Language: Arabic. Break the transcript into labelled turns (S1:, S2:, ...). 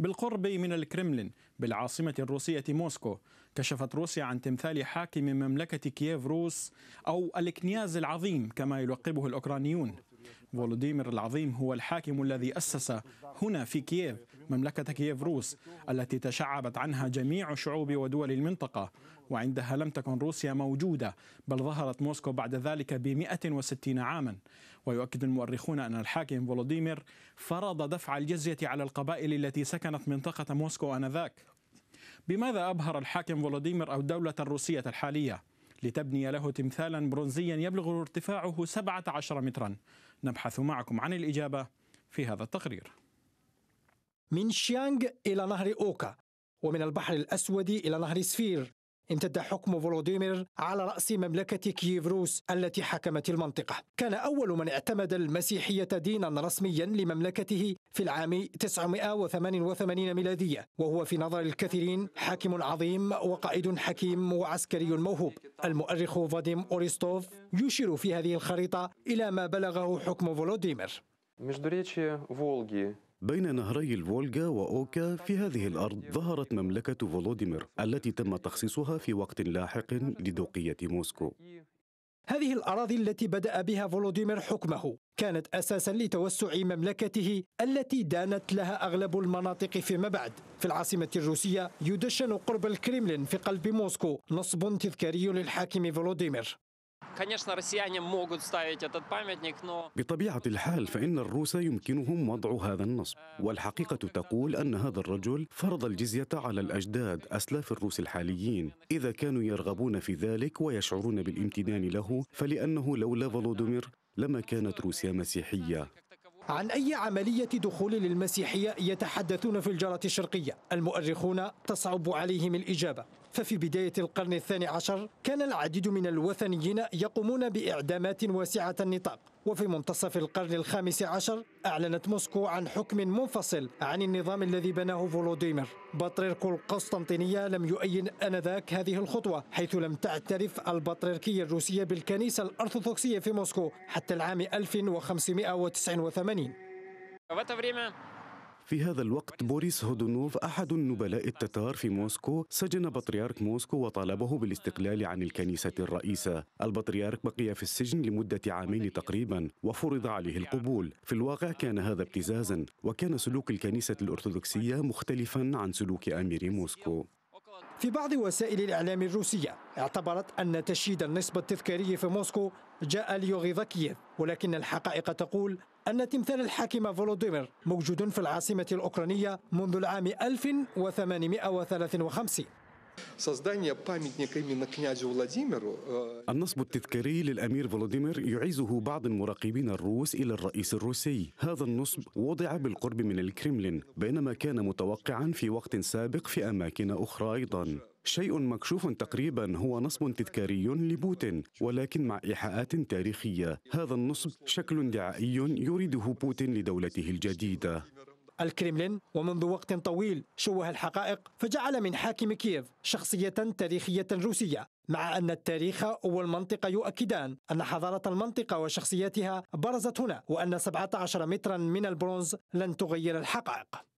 S1: بالقرب من الكرملين بالعاصمة الروسية موسكو كشفت روسيا عن تمثال حاكم مملكة كييف روس أو الكنياز العظيم كما يلقبه الأوكرانيون فولوديمير العظيم هو الحاكم الذي أسس هنا في كييف مملكة كييف روس التي تشعبت عنها جميع شعوب ودول المنطقة وعندها لم تكن روسيا موجودة بل ظهرت موسكو بعد ذلك ب 160 عاما ويؤكد المؤرخون أن الحاكم فولوديمير فرض دفع الجزية على القبائل التي سكنت منطقة موسكو آنذاك بماذا أبهر الحاكم فولوديمير أو الدولة الروسية الحالية؟ لتبني له تمثالا برونزيا يبلغ ارتفاعه 17 مترا نبحث معكم عن الإجابة في هذا التقرير من شيانغ إلى نهر أوكا ومن البحر
S2: الأسود إلى نهر سفير امتد حكم فولوديمير على رأس مملكة كييف روس التي حكمت المنطقة كان أول من اعتمد المسيحية دينا رسميا لمملكته في العام 988 ميلادية وهو في نظر الكثيرين حاكم عظيم وقائد حكيم وعسكري موهوب المؤرخ فاديم أوريستوف يشير في هذه الخريطة إلى ما بلغه حكم فولوديمير
S3: بين نهري الفولغا وأوكا في هذه الأرض ظهرت مملكة فولوديمير التي تم تخصيصها في وقت لاحق لدوقية موسكو
S2: هذه الأراضي التي بدأ بها فولوديمير حكمه كانت أساسا لتوسع مملكته التي دانت لها أغلب المناطق فيما بعد في العاصمة الروسية يدشن قرب الكريملين في قلب موسكو نصب تذكاري للحاكم فولوديمير
S3: بطبيعة الحال فإن الروس يمكنهم وضع هذا النصب والحقيقة تقول أن هذا الرجل فرض الجزية على الأجداد أسلاف الروس الحاليين إذا كانوا يرغبون في ذلك ويشعرون بالامتنان له فلأنه لولا فولودومير لما كانت روسيا مسيحية عن أي عملية دخول للمسيحية يتحدثون في الجارة الشرقية المؤرخون تصعب
S2: عليهم الإجابة ففي بداية القرن الثاني عشر كان العديد من الوثنيين يقومون بإعدامات واسعة النطاق وفي منتصف القرن الخامس عشر أعلنت موسكو عن حكم منفصل عن النظام الذي بناه فولوديمير بطريرك القسطنطينية لم يؤين أنذاك هذه الخطوة حيث لم تعترف البطريركية الروسية بالكنيسة الأرثوذكسية في موسكو حتى العام 1589
S3: في هذا الوقت بوريس هودونوف أحد النبلاء التتار في موسكو سجن بطريرك موسكو وطالبه بالاستقلال عن الكنيسة الرئيسة البطريرك بقي في السجن لمدة عامين تقريبا وفرض عليه القبول في الواقع كان هذا ابتزازا وكان سلوك الكنيسة الأرثوذكسية مختلفا عن سلوك أمير موسكو
S2: في بعض وسائل الإعلام الروسية اعتبرت أن تشييد النصب التذكاري في موسكو جاء ليغيظ كييف ولكن الحقائق تقول أن تمثال الحاكم فولوديمير موجود في العاصمة الأوكرانية منذ العام 1853 Э,
S3: النصب التذكاري للأمير فلاديمير يعيزه بعض المراقبين الروس إلى الرئيس الروسي هذا النصب وضع بالقرب من الكرملين بينما كان متوقعا في وقت سابق في أماكن أخرى أيضا شيء مكشوف تقريبا هو نصب تذكاري لبوتين ولكن مع إيحاءات تاريخية هذا النصب شكل دعائي يريده بوتين لدولته الجديدة
S2: الكريملين ومنذ وقت طويل شوه الحقائق فجعل من حاكم كييف شخصية تاريخية روسية مع أن التاريخ والمنطقة يؤكدان أن حضارة المنطقة وشخصياتها برزت هنا وأن 17 مترا من البرونز لن تغير الحقائق